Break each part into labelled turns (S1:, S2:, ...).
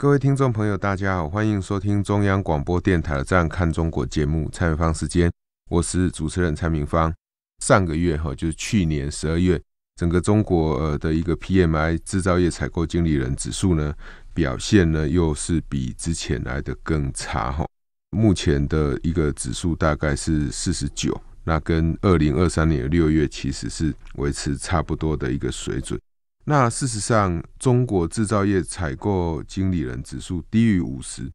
S1: 各位听众朋友，大家好，欢迎收听中央广播电台的《这样看中国》节目，蔡明芳时间，我是主持人蔡明芳。上个月哈，就是去年十二月，整个中国呃的一个 PMI 制造业采购经理人指数呢，表现呢又是比之前来的更差哈。目前的一个指数大概是四十九，那跟二零二三年六月其实是维持差不多的一个水准。那事实上，中国制造业采购经理人指数低于五十，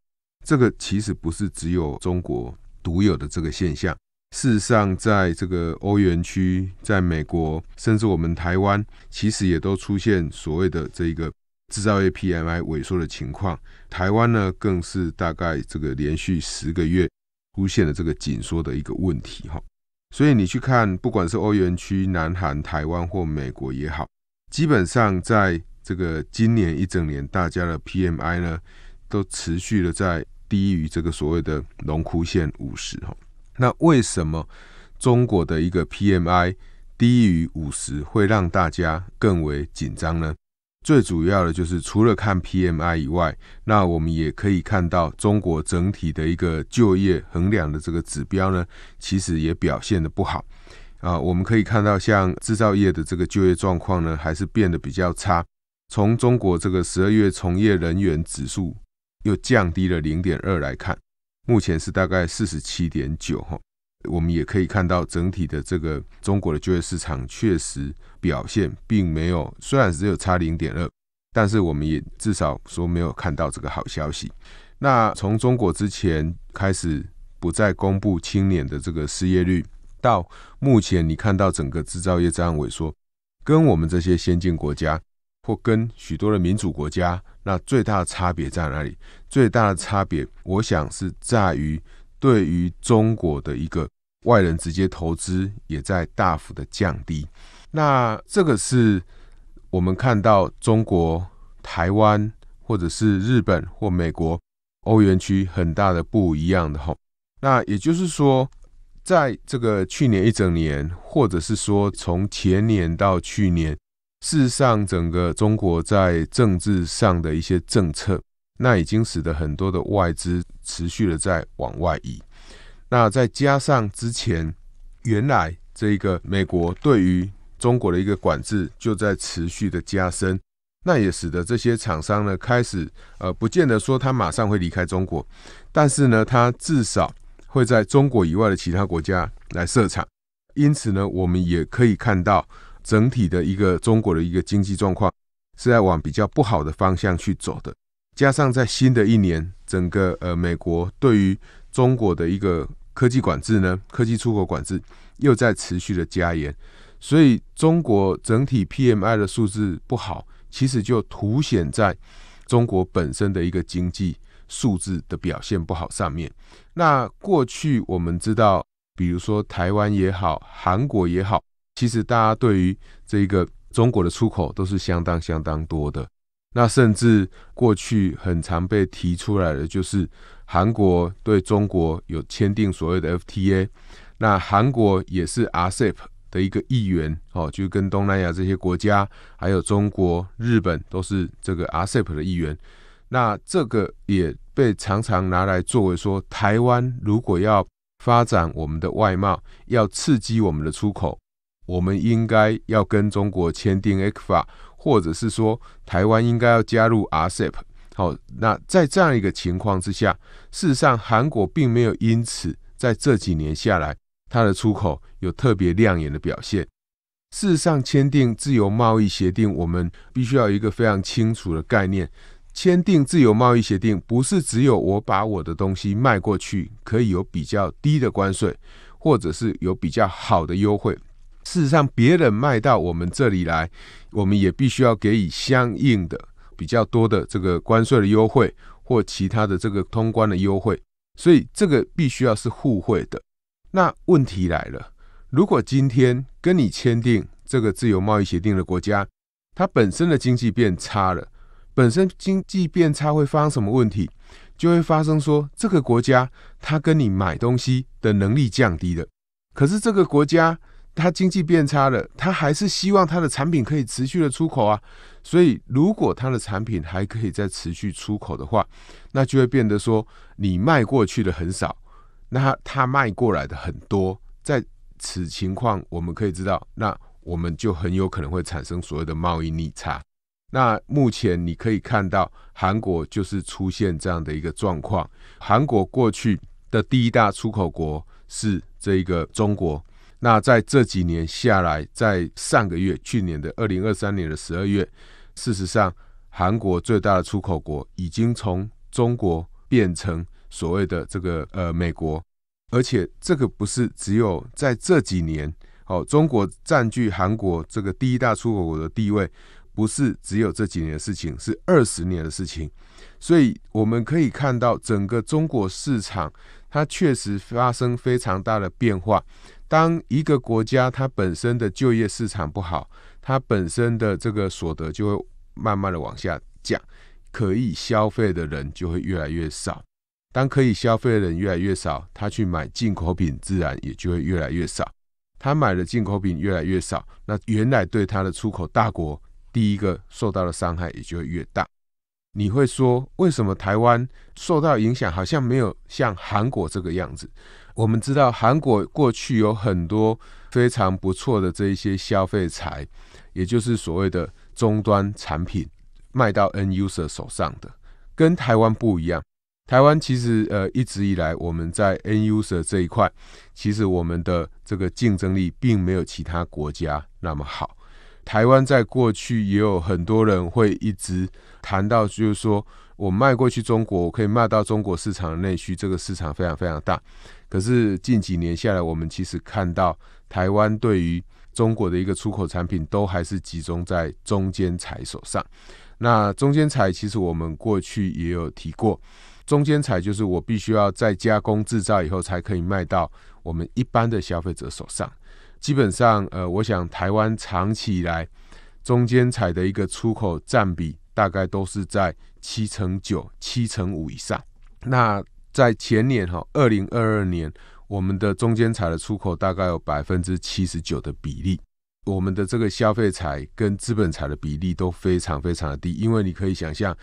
S1: 这个其实不是只有中国独有的这个现象。事实上，在这个欧元区、在美国，甚至我们台湾，其实也都出现所谓的这一个制造业 PMI 萎缩的情况。台湾呢，更是大概这个连续十个月出现了这个紧缩的一个问题哈。所以你去看，不管是欧元区、南韩、台湾或美国也好。基本上在这个今年一整年，大家的 PMI 呢都持续的在低于这个所谓的龙枯线五十哈。那为什么中国的一个 PMI 低于五十会让大家更为紧张呢？最主要的就是除了看 PMI 以外，那我们也可以看到中国整体的一个就业衡量的这个指标呢，其实也表现的不好。啊，我们可以看到，像制造业的这个就业状况呢，还是变得比较差。从中国这个十二月从业人员指数又降低了零点二来看，目前是大概四十七点九哈。我们也可以看到，整体的这个中国的就业市场确实表现并没有，虽然只有差零点二，但是我们也至少说没有看到这个好消息。那从中国之前开始不再公布青年的这个失业率。到目前，你看到整个制造业这样萎缩，跟我们这些先进国家或跟许多的民主国家，那最大的差别在哪里？最大的差别，我想是在于对于中国的一个外人直接投资也在大幅的降低。那这个是我们看到中国、台湾或者是日本或美国、欧元区很大的不一样的吼。那也就是说。在这个去年一整年，或者是说从前年到去年，事实上整个中国在政治上的一些政策，那已经使得很多的外资持续的在往外移。那再加上之前原来这个美国对于中国的一个管制就在持续的加深，那也使得这些厂商呢开始呃，不见得说他马上会离开中国，但是呢，他至少。会在中国以外的其他国家来设厂，因此呢，我们也可以看到整体的一个中国的一个经济状况是在往比较不好的方向去走的。加上在新的一年，整个呃美国对于中国的一个科技管制呢，科技出口管制又在持续的加严，所以中国整体 PMI 的数字不好，其实就凸显在中国本身的一个经济。数字的表现不好，上面那过去我们知道，比如说台湾也好，韩国也好，其实大家对于这个中国的出口都是相当相当多的。那甚至过去很常被提出来的，就是韩国对中国有签订所谓的 FTA，那韩国也是 RCEP 的一个议员，哦，就跟东南亚这些国家，还有中国、日本都是这个 RCEP 的议员。那这个也被常常拿来作为说，台湾如果要发展我们的外贸，要刺激我们的出口，我们应该要跟中国签订 FTA，或者是说台湾应该要加入 RCEP。好，那在这样一个情况之下，事实上韩国并没有因此在这几年下来，它的出口有特别亮眼的表现。事实上，签订自由贸易协定，我们必须要有一个非常清楚的概念。签订自由贸易协定，不是只有我把我的东西卖过去可以有比较低的关税，或者是有比较好的优惠。事实上，别人卖到我们这里来，我们也必须要给予相应的比较多的这个关税的优惠，或其他的这个通关的优惠。所以，这个必须要是互惠的。那问题来了，如果今天跟你签订这个自由贸易协定的国家，它本身的经济变差了。本身经济变差会发生什么问题？就会发生说这个国家它跟你买东西的能力降低了。可是这个国家它经济变差了，它还是希望它的产品可以持续的出口啊。所以如果它的产品还可以再持续出口的话，那就会变得说你卖过去的很少，那它卖过来的很多。在此情况，我们可以知道，那我们就很有可能会产生所谓的贸易逆差。那目前你可以看到，韩国就是出现这样的一个状况。韩国过去的第一大出口国是这一个中国。那在这几年下来，在上个月去年的二零二三年的十二月，事实上，韩国最大的出口国已经从中国变成所谓的这个呃美国。而且，这个不是只有在这几年，哦，中国占据韩国这个第一大出口国的地位。不是只有这几年的事情，是二十年的事情，所以我们可以看到整个中国市场，它确实发生非常大的变化。当一个国家它本身的就业市场不好，它本身的这个所得就会慢慢的往下降，可以消费的人就会越来越少。当可以消费的人越来越少，他去买进口品自然也就会越来越少。他买的进口品越来越少，那原来对他的出口大国。第一个受到的伤害也就会越大。你会说，为什么台湾受到影响好像没有像韩国这个样子？我们知道韩国过去有很多非常不错的这一些消费材，也就是所谓的终端产品卖到 n user 手上的，跟台湾不一样。台湾其实呃一直以来我们在 n user 这一块，其实我们的这个竞争力并没有其他国家那么好。台湾在过去也有很多人会一直谈到，就是说我卖过去中国，我可以卖到中国市场内需，这个市场非常非常大。可是近几年下来，我们其实看到台湾对于中国的一个出口产品，都还是集中在中间材手上。那中间材其实我们过去也有提过，中间材就是我必须要在加工制造以后，才可以卖到我们一般的消费者手上。基本上，呃，我想台湾长期以来中间彩的一个出口占比大概都是在七成九、七成五以上。那在前年哈，二零二二年，我们的中间彩的出口大概有百分之七十九的比例，我们的这个消费财跟资本财的比例都非常非常的低，因为你可以想象，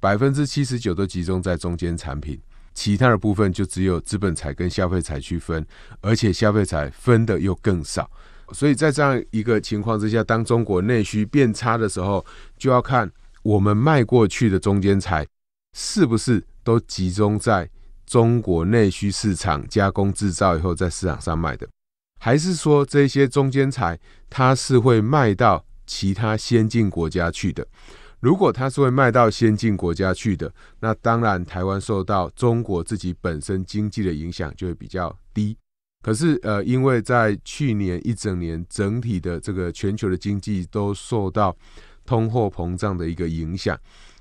S1: 百分之七十九都集中在中间产品。其他的部分就只有资本财跟消费财区分，而且消费财分的又更少，所以在这样一个情况之下，当中国内需变差的时候，就要看我们卖过去的中间财是不是都集中在中国内需市场加工制造以后在市场上卖的，还是说这些中间财它是会卖到其他先进国家去的。如果它是会卖到先进国家去的，那当然台湾受到中国自己本身经济的影响就会比较低。可是，呃，因为在去年一整年，整体的这个全球的经济都受到通货膨胀的一个影响，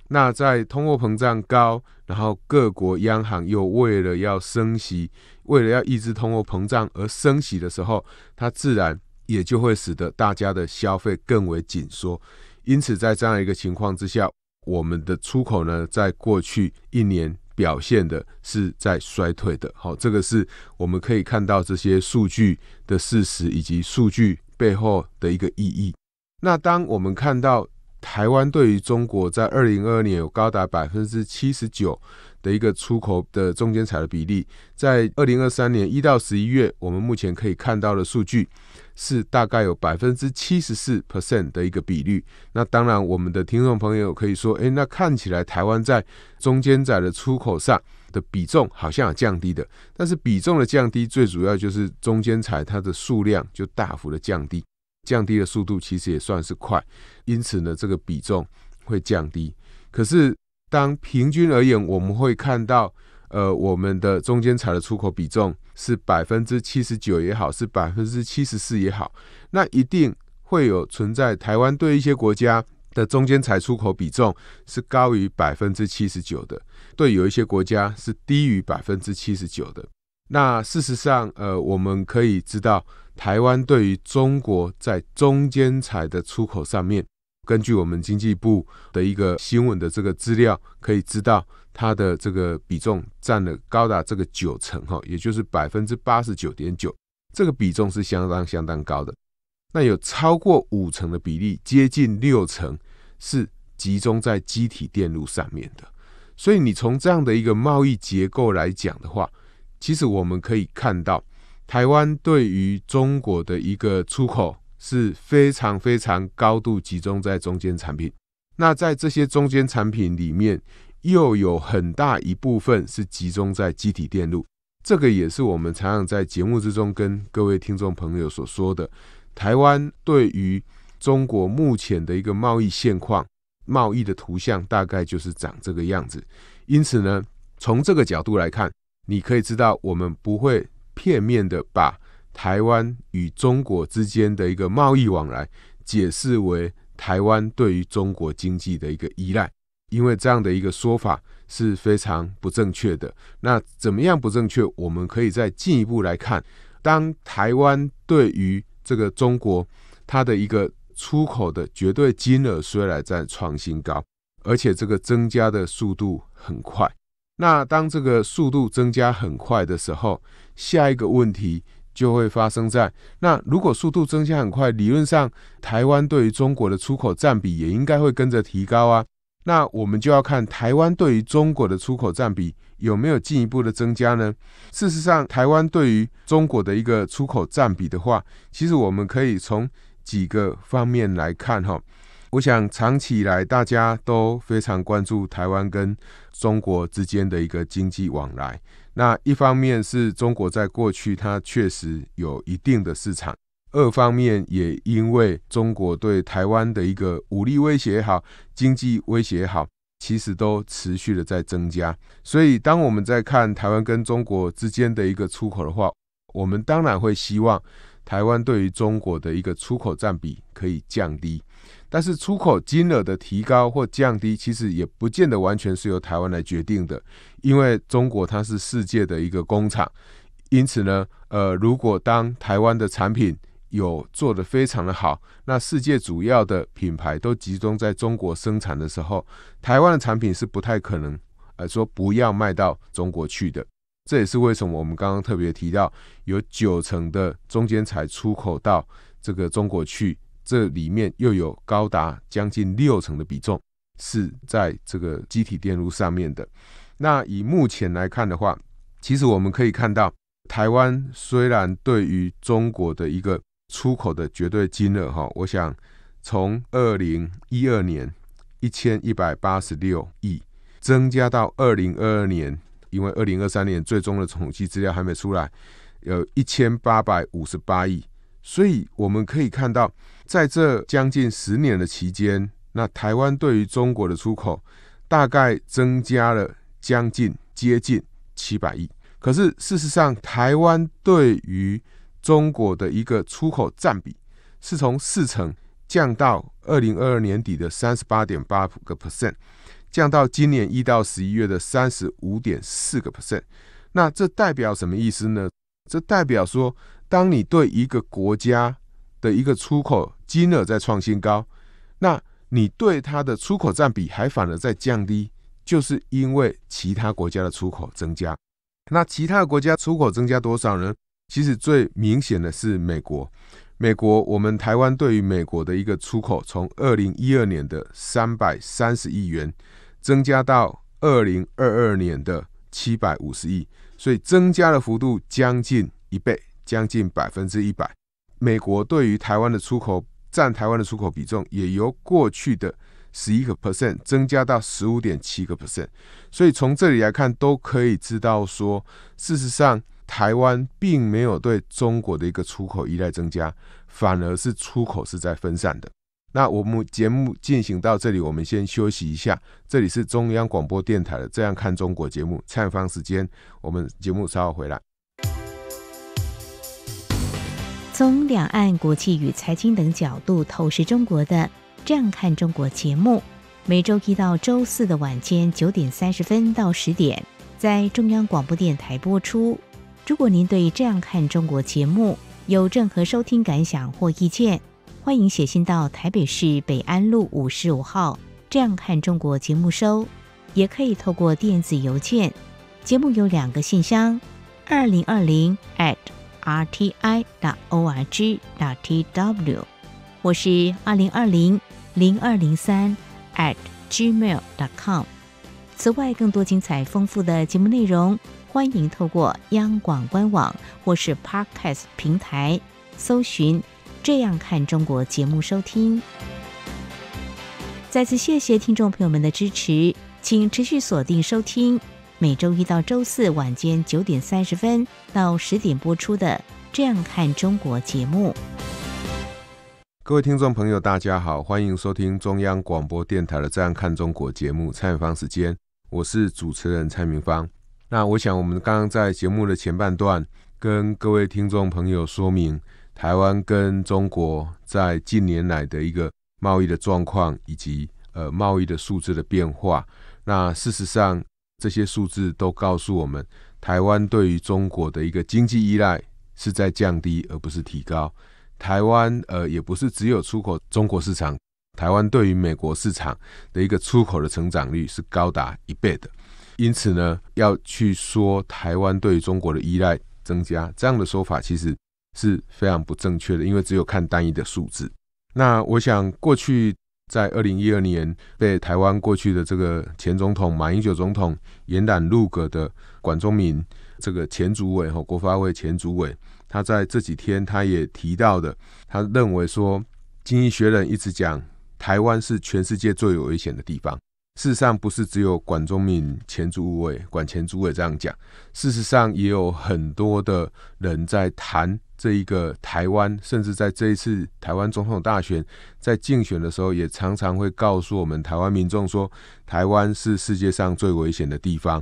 S1: 那在通货膨胀高，然后各国央行又为了要升息，为了要抑制通货膨胀而升息的时候，它自然也就会使得大家的消费更为紧缩。因此，在这样一个情况之下，我们的出口呢，在过去一年表现的是在衰退的。好，这个是我们可以看到这些数据的事实以及数据背后的一个意义。那当我们看到台湾对于中国在二零二二年有高达百分之七十九的一个出口的中间彩的比例，在二零二三年一到十一月，我们目前可以看到的数据。是大概有百分之七十四 percent 的一个比率。那当然，我们的听众朋友可以说，诶，那看起来台湾在中间材的出口上的比重好像有降低的。但是比重的降低最主要就是中间材它的数量就大幅的降低，降低的速度其实也算是快，因此呢，这个比重会降低。可是当平均而言，我们会看到。呃，我们的中间材的出口比重是百分之七十九也好，是百分之七十四也好，那一定会有存在台湾对一些国家的中间材出口比重是高于百分之七十九的，对，有一些国家是低于百分之七十九的。那事实上，呃，我们可以知道，台湾对于中国在中间材的出口上面，根据我们经济部的一个新闻的这个资料，可以知道。它的这个比重占了高达这个九成哈，也就是百分之八十九点九，这个比重是相当相当高的。那有超过五成的比例，接近六成是集中在机体电路上面的。所以你从这样的一个贸易结构来讲的话，其实我们可以看到，台湾对于中国的一个出口是非常非常高度集中在中间产品。那在这些中间产品里面。又有很大一部分是集中在机体电路，这个也是我们常常在节目之中跟各位听众朋友所说的。台湾对于中国目前的一个贸易现况，贸易的图像大概就是长这个样子。因此呢，从这个角度来看，你可以知道我们不会片面的把台湾与中国之间的一个贸易往来解释为台湾对于中国经济的一个依赖。因为这样的一个说法是非常不正确的。那怎么样不正确？我们可以再进一步来看，当台湾对于这个中国，它的一个出口的绝对金额虽然在创新高，而且这个增加的速度很快。那当这个速度增加很快的时候，下一个问题就会发生在那如果速度增加很快，理论上台湾对于中国的出口占比也应该会跟着提高啊。那我们就要看台湾对于中国的出口占比有没有进一步的增加呢？事实上，台湾对于中国的一个出口占比的话，其实我们可以从几个方面来看哈。我想长期以来大家都非常关注台湾跟中国之间的一个经济往来。那一方面是中国在过去它确实有一定的市场。二方面也因为中国对台湾的一个武力威胁也好，经济威胁也好，其实都持续的在增加。所以当我们在看台湾跟中国之间的一个出口的话，我们当然会希望台湾对于中国的一个出口占比可以降低。但是出口金额的提高或降低，其实也不见得完全是由台湾来决定的，因为中国它是世界的一个工厂。因此呢，呃，如果当台湾的产品有做得非常的好，那世界主要的品牌都集中在中国生产的时候，台湾的产品是不太可能，呃，说不要卖到中国去的。这也是为什么我们刚刚特别提到，有九成的中间材出口到这个中国去，这里面又有高达将近六成的比重是在这个机体电路上面的。那以目前来看的话，其实我们可以看到，台湾虽然对于中国的一个出口的绝对金额，哈，我想从二零一二年一千一百八十六亿增加到二零二二年，因为二零二三年最终的统计资料还没出来，有一千八百五十八亿。所以我们可以看到，在这将近十年的期间，那台湾对于中国的出口大概增加了将近接近七百亿。可是事实上，台湾对于中国的一个出口占比是从四成降到二零二二年底的三十八点八个 percent，降到今年一到十一月的三十五点四个 percent。那这代表什么意思呢？这代表说，当你对一个国家的一个出口金额在创新高，那你对它的出口占比还反而在降低，就是因为其他国家的出口增加。那其他国家出口增加多少呢？其实最明显的是美国，美国我们台湾对于美国的一个出口，从二零一二年的三百三十亿元，增加到二零二二年的七百五十亿，所以增加的幅度将近一倍，将近百分之一百。美国对于台湾的出口占台湾的出口比重，也由过去的十一个 percent 增加到十五点七个 percent。所以从这里来看，都可以知道说，事实上。台湾并没有对中国的一个出口依赖增加，反而是出口是在分散的。那我们节目进行到这里，我们先休息一下。这里是中央广播电台的《这样看中国》节目，采方时间，我们节目稍后回来。
S2: 从两岸、国际与财经等角度透视中国的《这样看中国》节目，每周一到周四的晚间九点三十分到十点，在中央广播电台播出。如果您对《这样看中国》节目有任何收听感想或意见，欢迎写信到台北市北安路五十五号《这样看中国》节目收，也可以透过电子邮件。节目有两个信箱：二零二零 at rti.org.tw，我是二零二零零二零三 at gmail.com。此外，更多精彩丰富的节目内容。欢迎透过央广官网或是 Podcast 平台搜寻《这样看中国》节目收听。再次谢谢听众朋友们的支持，请持续锁定收听每周一到周四晚间九点三十分到十点播出的《这样看中国》节目。
S1: 各位听众朋友，大家好，欢迎收听中央广播电台的《这样看中国》节目，蔡明芳时间，我是主持人蔡明芳。那我想，我们刚刚在节目的前半段跟各位听众朋友说明，台湾跟中国在近年来的一个贸易的状况以及呃贸易的数字的变化。那事实上，这些数字都告诉我们，台湾对于中国的一个经济依赖是在降低，而不是提高。台湾呃也不是只有出口中国市场，台湾对于美国市场的一个出口的成长率是高达一倍的。因此呢，要去说台湾对中国的依赖增加，这样的说法其实是非常不正确的，因为只有看单一的数字。那我想，过去在二零一二年被台湾过去的这个前总统马英九总统延揽入阁的管中民这个前主委和国发会前主委，他在这几天他也提到的，他认为说《经济学人》一直讲台湾是全世界最有危险的地方。事实上，不是只有管中敏前主委、管前主委这样讲。事实上，也有很多的人在谈这一个台湾，甚至在这一次台湾总统大选在竞选的时候，也常常会告诉我们台湾民众说，台湾是世界上最危险的地方。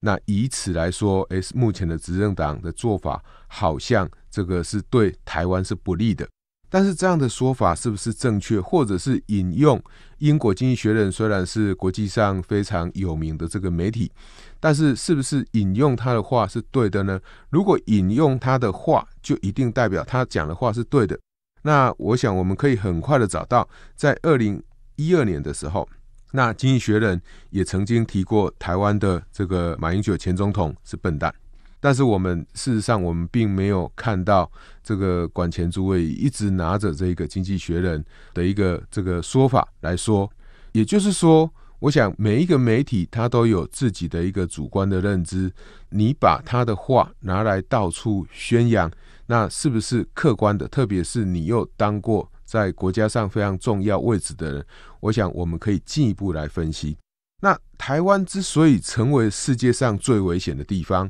S1: 那以此来说，哎，目前的执政党的做法，好像这个是对台湾是不利的。但是，这样的说法是不是正确，或者是引用？《英国经济学人》虽然是国际上非常有名的这个媒体，但是是不是引用他的话是对的呢？如果引用他的话，就一定代表他讲的话是对的？那我想我们可以很快的找到，在二零一二年的时候，那《经济学人》也曾经提过台湾的这个马英九前总统是笨蛋。但是我们事实上，我们并没有看到这个管钱诸位一直拿着这个《经济学人》的一个这个说法来说。也就是说，我想每一个媒体他都有自己的一个主观的认知，你把他的话拿来到处宣扬，那是不是客观的？特别是你又当过在国家上非常重要位置的人，我想我们可以进一步来分析。那台湾之所以成为世界上最危险的地方？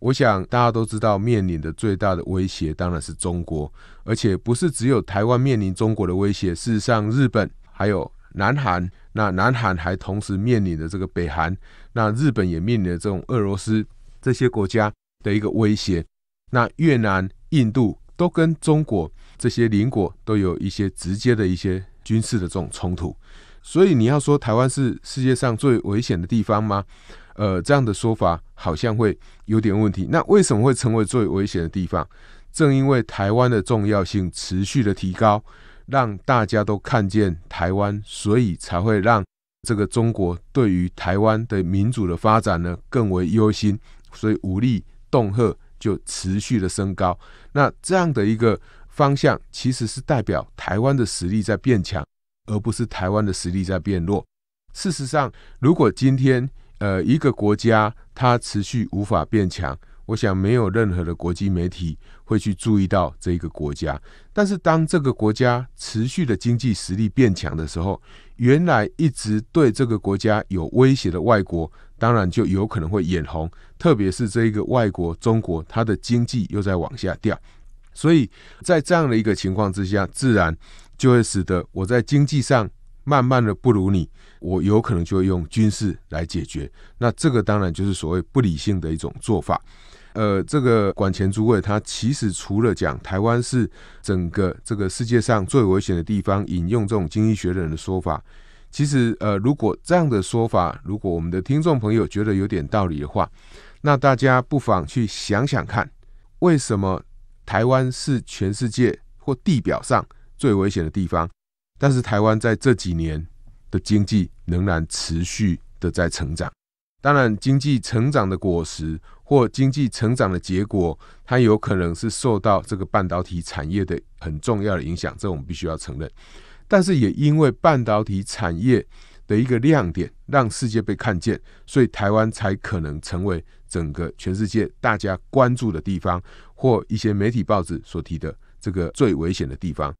S1: 我想大家都知道，面临的最大的威胁当然是中国，而且不是只有台湾面临中国的威胁。事实上，日本还有南韩，那南韩还同时面临着这个北韩，那日本也面临这种俄罗斯这些国家的一个威胁。那越南、印度都跟中国这些邻国都有一些直接的一些军事的这种冲突。所以你要说台湾是世界上最危险的地方吗？呃，这样的说法好像会有点问题。那为什么会成为最危险的地方？正因为台湾的重要性持续的提高，让大家都看见台湾，所以才会让这个中国对于台湾的民主的发展呢更为忧心，所以武力恫吓就持续的升高。那这样的一个方向，其实是代表台湾的实力在变强。而不是台湾的实力在变弱。事实上，如果今天呃一个国家它持续无法变强，我想没有任何的国际媒体会去注意到这一个国家。但是当这个国家持续的经济实力变强的时候，原来一直对这个国家有威胁的外国，当然就有可能会眼红。特别是这一个外国中国，它的经济又在往下掉，所以在这样的一个情况之下，自然。就会使得我在经济上慢慢的不如你，我有可能就会用军事来解决。那这个当然就是所谓不理性的一种做法。呃，这个管钱诸位，他其实除了讲台湾是整个这个世界上最危险的地方，引用这种经济学人的说法，其实呃，如果这样的说法，如果我们的听众朋友觉得有点道理的话，那大家不妨去想想看，为什么台湾是全世界或地表上？最危险的地方，但是台湾在这几年的经济仍然持续的在成长。当然，经济成长的果实或经济成长的结果，它有可能是受到这个半导体产业的很重要的影响，这我们必须要承认。但是也因为半导体产业的一个亮点让世界被看见，所以台湾才可能成为整个全世界大家关注的地方，或一些媒体报纸所提的这个最危险的地方。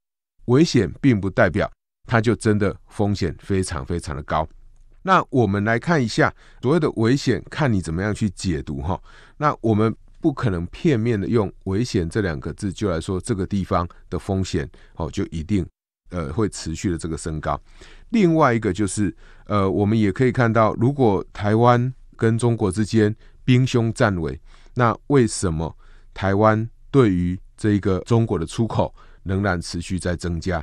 S1: 危险并不代表它就真的风险非常非常的高。那我们来看一下所谓的危险，看你怎么样去解读哈。那我们不可能片面的用危险这两个字就来说这个地方的风险哦，就一定呃会持续的这个升高。另外一个就是呃，我们也可以看到，如果台湾跟中国之间兵凶战危，那为什么台湾对于这一个中国的出口？仍然持续在增加。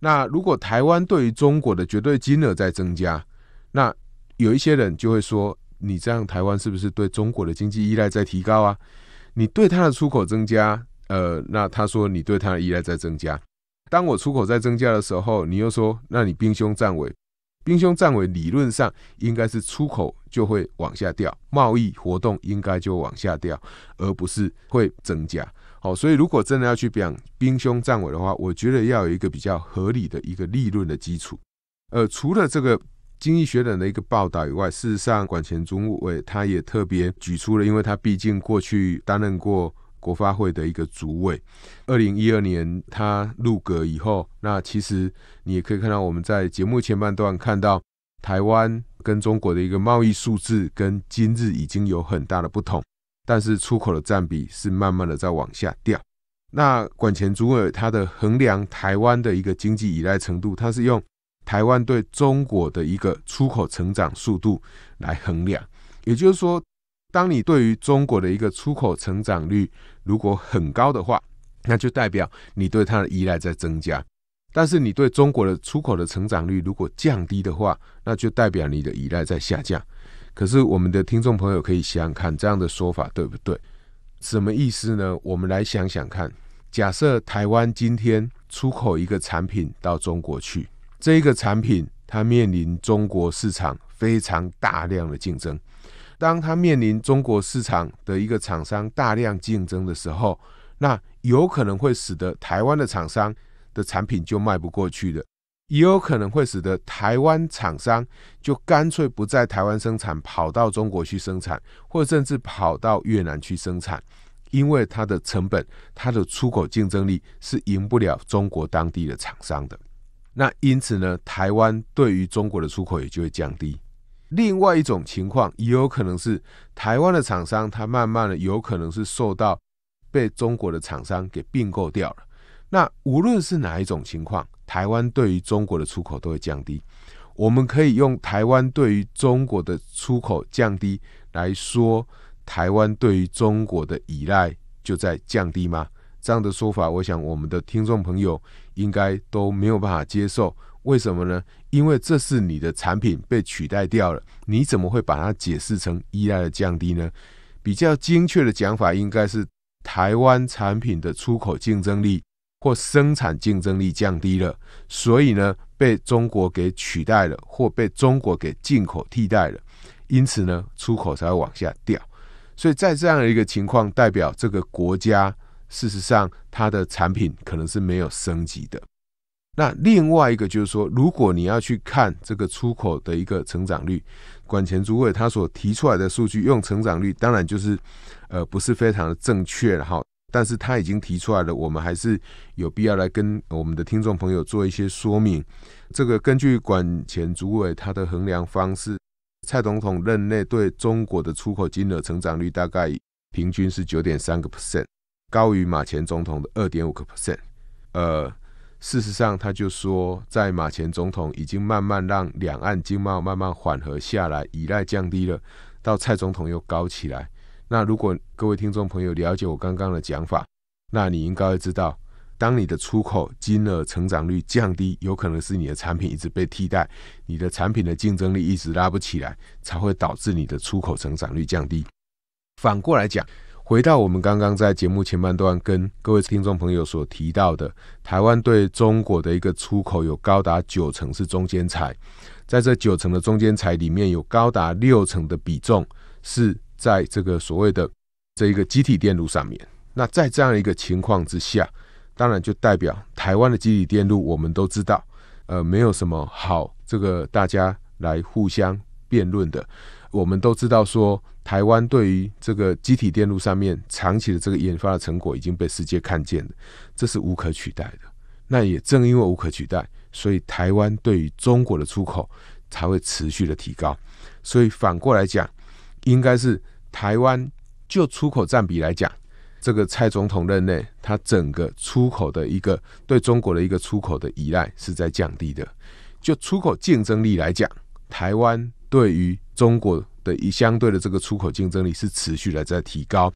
S1: 那如果台湾对于中国的绝对金额在增加，那有一些人就会说：你这样台湾是不是对中国的经济依赖在提高啊？你对它的出口增加，呃，那他说你对它的依赖在增加。当我出口在增加的时候，你又说那你兵凶战尾，兵凶战尾理论上应该是出口就会往下掉，贸易活动应该就往下掉，而不是会增加。好，所以如果真的要去讲兵凶战尾的话，我觉得要有一个比较合理的一个利润的基础。呃，除了这个经济学人的一个报道以外，事实上管钱中委他也特别举出了，因为他毕竟过去担任过国发会的一个主委。二零一二年他入阁以后，那其实你也可以看到我们在节目前半段看到台湾跟中国的一个贸易数字跟今日已经有很大的不同。但是出口的占比是慢慢的在往下掉。那管前主尔他的衡量台湾的一个经济依赖程度，他是用台湾对中国的一个出口成长速度来衡量。也就是说，当你对于中国的一个出口成长率如果很高的话，那就代表你对它的依赖在增加；但是你对中国的出口的成长率如果降低的话，那就代表你的依赖在下降。可是我们的听众朋友可以想想看，这样的说法对不对？什么意思呢？我们来想想看。假设台湾今天出口一个产品到中国去，这个产品它面临中国市场非常大量的竞争。当它面临中国市场的一个厂商大量竞争的时候，那有可能会使得台湾的厂商的产品就卖不过去的。也有可能会使得台湾厂商就干脆不在台湾生产，跑到中国去生产，或甚至跑到越南去生产，因为它的成本、它的出口竞争力是赢不了中国当地的厂商的。那因此呢，台湾对于中国的出口也就会降低。另外一种情况，也有可能是台湾的厂商，它慢慢的有可能是受到被中国的厂商给并购掉了。那无论是哪一种情况，台湾对于中国的出口都会降低。我们可以用台湾对于中国的出口降低来说，台湾对于中国的依赖就在降低吗？这样的说法，我想我们的听众朋友应该都没有办法接受。为什么呢？因为这是你的产品被取代掉了，你怎么会把它解释成依赖的降低呢？比较精确的讲法应该是，台湾产品的出口竞争力。或生产竞争力降低了，所以呢，被中国给取代了，或被中国给进口替代了，因此呢，出口才会往下掉。所以在这样的一个情况，代表这个国家事实上它的产品可能是没有升级的。那另外一个就是说，如果你要去看这个出口的一个成长率，管钱诸位他所提出来的数据用成长率，当然就是呃不是非常的正确了哈。但是他已经提出来了，我们还是有必要来跟我们的听众朋友做一些说明。这个根据管前主委他的衡量方式，蔡总统任内对中国的出口金额成长率大概平均是九点三个 percent，高于马前总统的二点五个 percent。呃，事实上他就说，在马前总统已经慢慢让两岸经贸慢慢缓和下来，依赖降低了，到蔡总统又高起来。那如果各位听众朋友了解我刚刚的讲法，那你应该会知道，当你的出口金额成长率降低，有可能是你的产品一直被替代，你的产品的竞争力一直拉不起来，才会导致你的出口成长率降低。反过来讲，回到我们刚刚在节目前半段跟各位听众朋友所提到的，台湾对中国的一个出口有高达九成是中间材，在这九成的中间材里面，有高达六成的比重是。在这个所谓的这一个集体电路上面，那在这样一个情况之下，当然就代表台湾的集体电路，我们都知道，呃，没有什么好这个大家来互相辩论的。我们都知道说，台湾对于这个集体电路上面长期的这个研发的成果已经被世界看见了，这是无可取代的。那也正因为无可取代，所以台湾对于中国的出口才会持续的提高。所以反过来讲。应该是台湾就出口占比来讲，这个蔡总统任内，他整个出口的一个对中国的一个出口的依赖是在降低的。就出口竞争力来讲，台湾对于中国的一相对的这个出口竞争力是持续的在提高。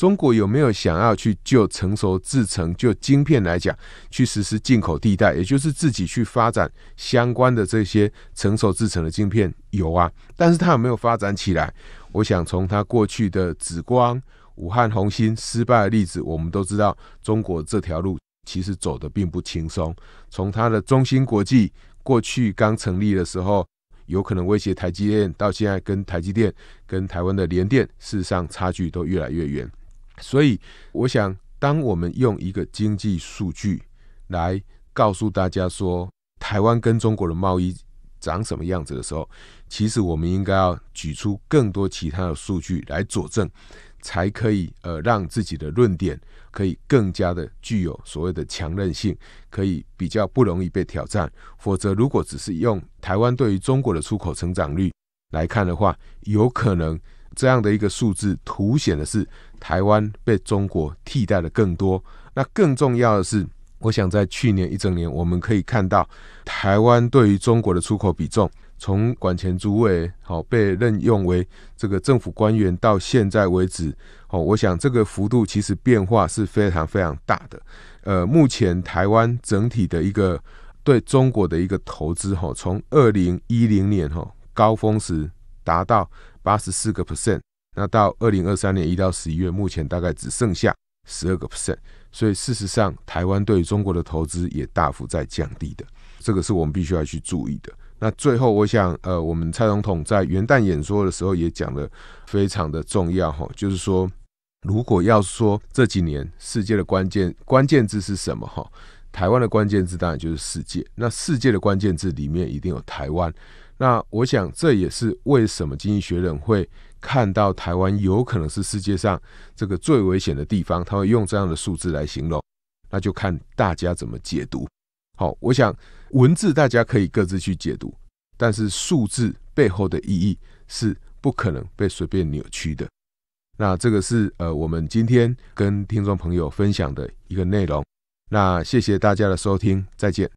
S1: 中国有没有想要去就成熟制程就晶片来讲去实施进口替代，也就是自己去发展相关的这些成熟制程的晶片？有啊，但是它有没有发展起来？我想从它过去的紫光、武汉红星失败的例子，我们都知道，中国这条路其实走的并不轻松。从它的中芯国际过去刚成立的时候，有可能威胁台积电，到现在跟台积电、跟台湾的联电，事实上差距都越来越远。所以，我想，当我们用一个经济数据来告诉大家说台湾跟中国的贸易长什么样子的时候，其实我们应该要举出更多其他的数据来佐证，才可以呃让自己的论点可以更加的具有所谓的强韧性，可以比较不容易被挑战。否则，如果只是用台湾对于中国的出口成长率来看的话，有可能这样的一个数字凸显的是。台湾被中国替代的更多。那更重要的是，我想在去年一整年，我们可以看到台湾对于中国的出口比重，从管前诸位好被任用为这个政府官员到现在为止，好，我想这个幅度其实变化是非常非常大的。呃，目前台湾整体的一个对中国的一个投资，哈，从二零一零年哈高峰时达到八十四个 percent。那到二零二三年一到十一月，目前大概只剩下十二个 percent，所以事实上，台湾对中国的投资也大幅在降低的，这个是我们必须要去注意的。那最后，我想，呃，我们蔡总统在元旦演说的时候也讲了非常的重要哈，就是说，如果要说这几年世界的关键关键字是什么哈，台湾的关键字当然就是世界，那世界的关键字里面一定有台湾，那我想这也是为什么经济学人会。看到台湾有可能是世界上这个最危险的地方，他会用这样的数字来形容，那就看大家怎么解读。好，我想文字大家可以各自去解读，但是数字背后的意义是不可能被随便扭曲的。那这个是呃我们今天跟听众朋友分享的一个内容。那谢谢大家的收听，再见。